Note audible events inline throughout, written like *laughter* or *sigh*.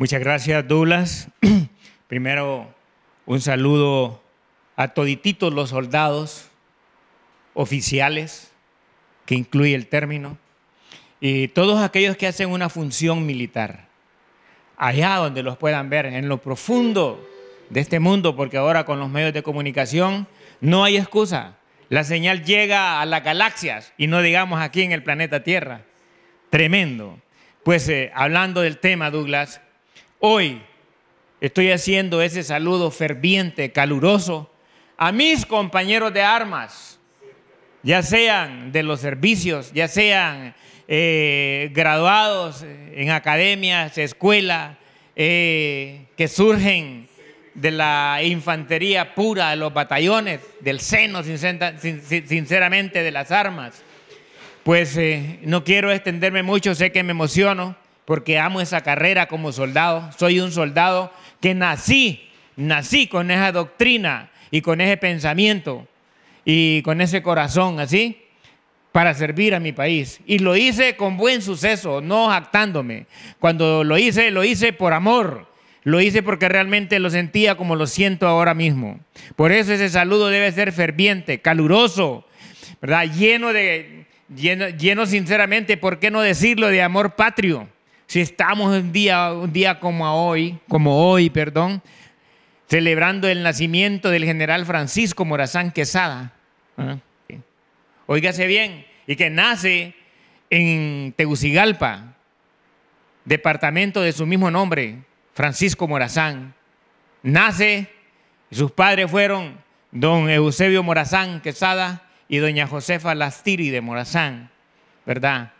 Muchas gracias, Douglas. *clears throat* Primero, un saludo a todititos los soldados oficiales, que incluye el término, y todos aquellos que hacen una función militar, allá donde los puedan ver, en lo profundo de este mundo, porque ahora con los medios de comunicación no hay excusa. La señal llega a las galaxias y no digamos aquí en el planeta Tierra. Tremendo. Pues eh, hablando del tema, Douglas, Hoy estoy haciendo ese saludo ferviente, caluroso, a mis compañeros de armas, ya sean de los servicios, ya sean eh, graduados en academias, escuelas, eh, que surgen de la infantería pura, de los batallones, del seno, sinceramente, de las armas. Pues eh, no quiero extenderme mucho, sé que me emociono, porque amo esa carrera como soldado. Soy un soldado que nací, nací con esa doctrina y con ese pensamiento y con ese corazón así para servir a mi país. Y lo hice con buen suceso, no jactándome. Cuando lo hice, lo hice por amor. Lo hice porque realmente lo sentía como lo siento ahora mismo. Por eso ese saludo debe ser ferviente, caluroso, ¿verdad? Lleno de, lleno, lleno sinceramente, ¿por qué no decirlo? De amor patrio si estamos un día, un día como hoy, como hoy, perdón, celebrando el nacimiento del general Francisco Morazán Quesada. ¿ah? Óigase bien, y que nace en Tegucigalpa, departamento de su mismo nombre, Francisco Morazán. Nace, y sus padres fueron don Eusebio Morazán Quesada y doña Josefa Lastiri de Morazán, ¿verdad?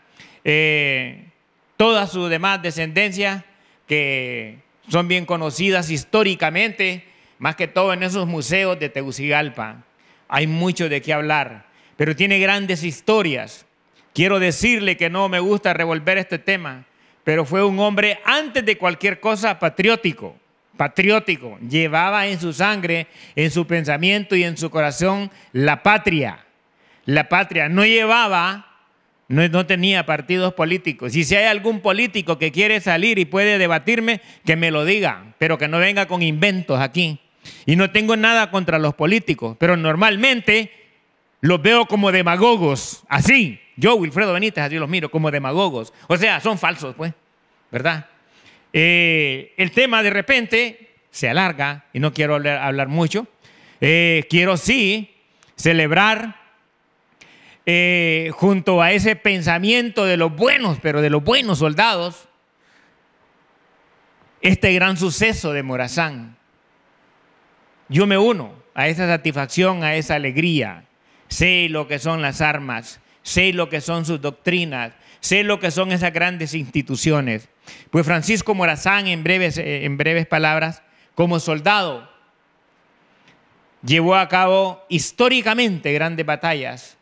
Eh, todas sus demás descendencias que son bien conocidas históricamente, más que todo en esos museos de Tegucigalpa. Hay mucho de qué hablar, pero tiene grandes historias. Quiero decirle que no me gusta revolver este tema, pero fue un hombre antes de cualquier cosa patriótico, patriótico. Llevaba en su sangre, en su pensamiento y en su corazón la patria. La patria no llevaba no, tenía partidos políticos. Y si hay algún político que quiere salir y puede debatirme, que me lo diga, pero que no venga con inventos aquí. Y no tengo nada contra los políticos, pero normalmente los veo como demagogos, así. Yo, Wilfredo Benítez, así los miro, como demagogos. O sea, son falsos, pues, ¿verdad? Eh, el tema de repente se alarga y no quiero hablar, mucho. Eh, quiero sí celebrar eh, junto a ese pensamiento de los buenos, pero de los buenos soldados, este gran suceso de Morazán. Yo me uno a esa satisfacción, a esa alegría. Sé lo que son las armas, sé lo que son sus doctrinas, sé lo que son esas grandes instituciones. Pues Francisco Morazán, en breves, eh, en breves palabras, como soldado, llevó a cabo históricamente grandes batallas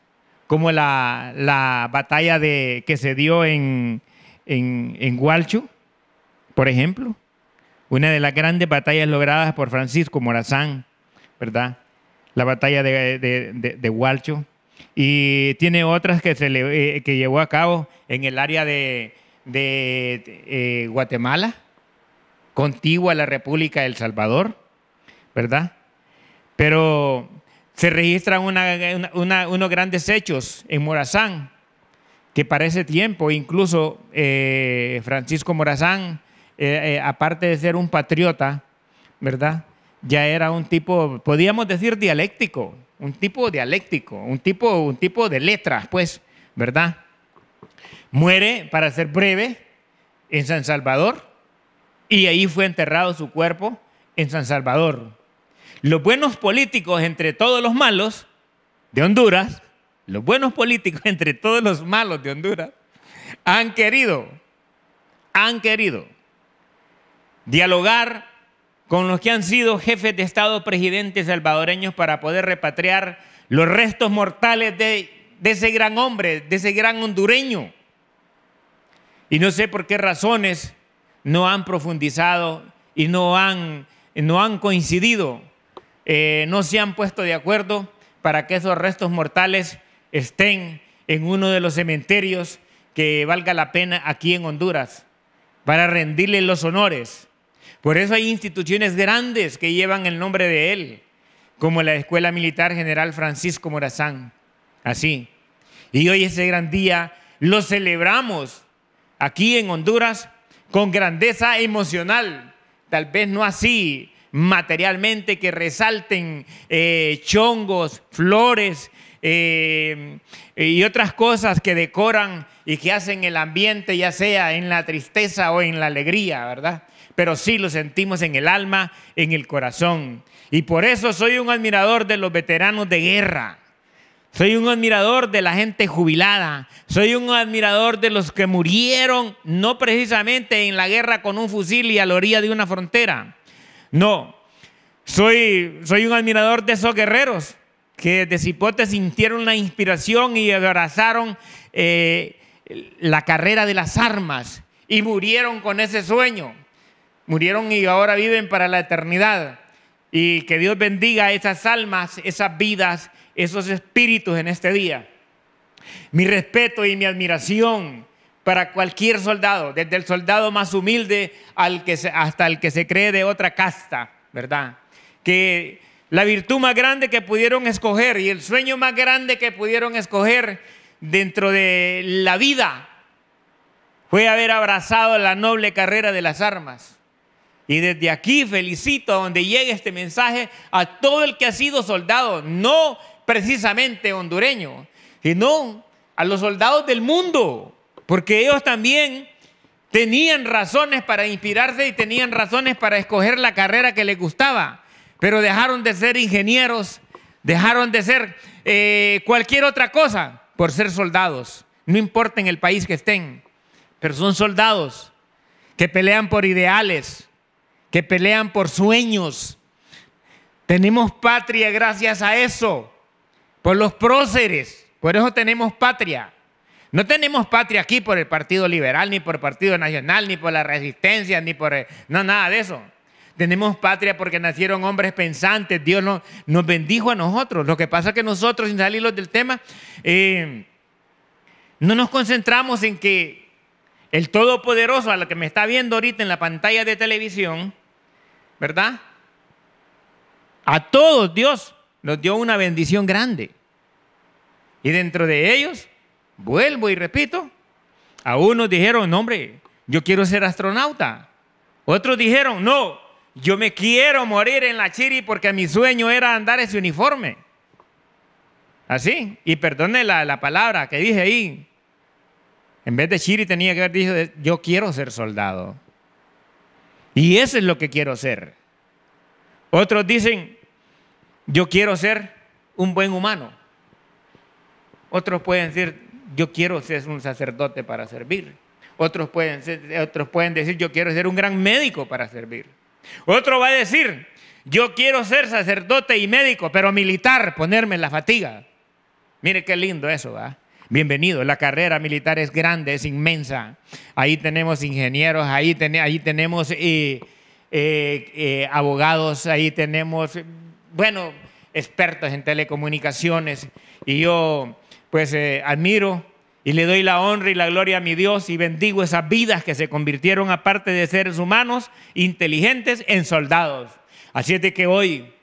como la, batalla de, que se dio en, en, por ejemplo, una de las grandes batallas logradas por Francisco Morazán, ¿verdad? La batalla de, de, Y tiene otras que, se eh, llevó a cabo en el área de, eh, Guatemala, contigua a la República de El Salvador, ¿verdad? Pero se registran unos grandes hechos en Morazán, que para ese tiempo incluso eh, Francisco Morazán, eh, eh, aparte de ser un patriota, ¿verdad? Ya era un tipo, podríamos decir dialéctico, un tipo dialéctico, un tipo, un tipo de letras, pues, ¿verdad? Muere, para ser breve, en San Salvador y ahí fue enterrado su cuerpo en San Salvador los buenos políticos entre todos los malos de Honduras, los buenos políticos *laughs* entre todos los malos de Honduras, han querido, han querido dialogar con los que han sido jefes de Estado presidentes salvadoreños para poder repatriar los restos mortales de, ese gran hombre, de ese gran hondureño. Y no sé por qué razones no han profundizado y no han, no han coincidido eh, no se han puesto de acuerdo para que esos restos mortales estén en uno de los cementerios que valga la pena aquí en Honduras, para rendirle los honores. Por eso hay instituciones grandes que llevan el nombre de él, como la Escuela Militar General Francisco Morazán. Así. Y hoy ese gran día lo celebramos aquí en Honduras con grandeza emocional, tal vez no así materialmente, que resalten eh, chongos, flores eh, y otras cosas que decoran y que hacen el ambiente, ya sea en la tristeza o en la alegría, ¿verdad? Pero sí lo sentimos en el alma, en el corazón. Y por eso soy un admirador de los veteranos de guerra. Soy un admirador de la gente jubilada. Soy un admirador de los que murieron, no precisamente en la guerra con un fusil y a la orilla de una frontera, no, soy, soy un admirador de esos guerreros que de Cipote sintieron la inspiración y abrazaron eh, la carrera de las armas y murieron con ese sueño. Murieron y ahora viven para la eternidad. Y que Dios bendiga esas almas, esas vidas, esos espíritus en este día. Mi respeto y mi admiración para cualquier soldado, desde el soldado más humilde hasta el que se cree de otra casta, ¿verdad? Que la virtud más grande que pudieron escoger y el sueño más grande que pudieron escoger dentro de la vida fue haber abrazado la noble carrera de las armas. Y desde aquí felicito a donde llegue este mensaje a todo el que ha sido soldado, no precisamente hondureño, sino a los soldados del mundo, porque ellos también tenían razones para inspirarse y tenían razones para escoger la carrera que les gustaba, pero dejaron de ser ingenieros, dejaron de ser eh, cualquier otra cosa por ser soldados, no importa en el país que estén, pero son soldados que pelean por ideales, que pelean por sueños. Tenemos patria gracias a eso, por los próceres, por eso tenemos patria. No tenemos patria aquí por el Partido Liberal, ni por el Partido Nacional, ni por la Resistencia, ni por... Eh, no, nada de eso. Tenemos patria porque nacieron hombres pensantes. Dios nos, bendijo a nosotros. Lo que pasa es que nosotros, sin salirlos del tema, eh, no nos concentramos en que el Todopoderoso, a lo que me está viendo ahorita en la pantalla de televisión, ¿verdad? A todos Dios nos dio una bendición grande. Y dentro de ellos Vuelvo y repito. A unos dijeron, hombre, yo quiero ser astronauta. Otros dijeron, no, yo me quiero morir en la Chiri porque mi sueño era andar ese uniforme. Así, y perdone la, la palabra que dije ahí. En vez de Chiri tenía que haber dicho, yo quiero ser soldado. Y eso es lo que quiero ser. Otros dicen, yo quiero ser un buen humano. Otros pueden decir, yo quiero ser un sacerdote para servir. Otros pueden, otros pueden decir, yo quiero ser un gran médico para servir. Otro va a decir, yo quiero ser sacerdote y médico, pero militar, ponerme en la fatiga. Mire qué lindo eso, ¿va? Bienvenido, la carrera militar es grande, es inmensa. Ahí tenemos ingenieros, ahí, ahí tenemos eh, eh, eh, abogados, ahí tenemos, bueno, expertos en telecomunicaciones. Y yo pues eh, admiro y le doy la honra y la gloria a mi Dios y bendigo esas vidas que se convirtieron, aparte de seres humanos inteligentes, en soldados. Así es de que hoy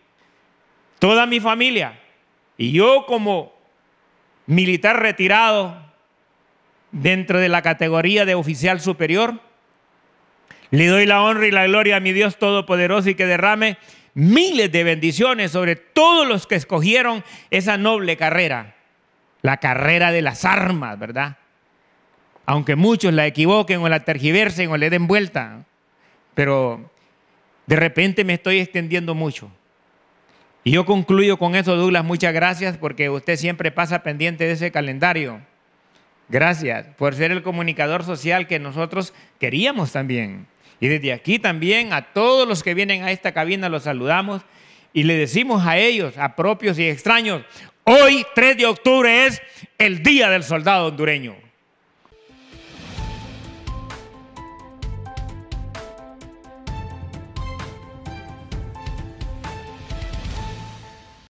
toda mi familia y yo como militar retirado dentro de la categoría de oficial superior, le doy la honra y la gloria a mi Dios Todopoderoso y que derrame miles de bendiciones sobre todos los que escogieron esa noble carrera la carrera de las armas, ¿verdad? Aunque muchos la equivoquen o la tergiversen o le den vuelta, pero de repente me estoy extendiendo mucho. Y yo concluyo con eso, Douglas, muchas gracias porque usted siempre pasa pendiente de ese calendario. Gracias por ser el comunicador social que nosotros queríamos también. Y desde aquí también a todos los que vienen a esta cabina los saludamos y le decimos a ellos, a propios y extraños, Hoy, 3 de octubre, es el Día del Soldado Hondureño.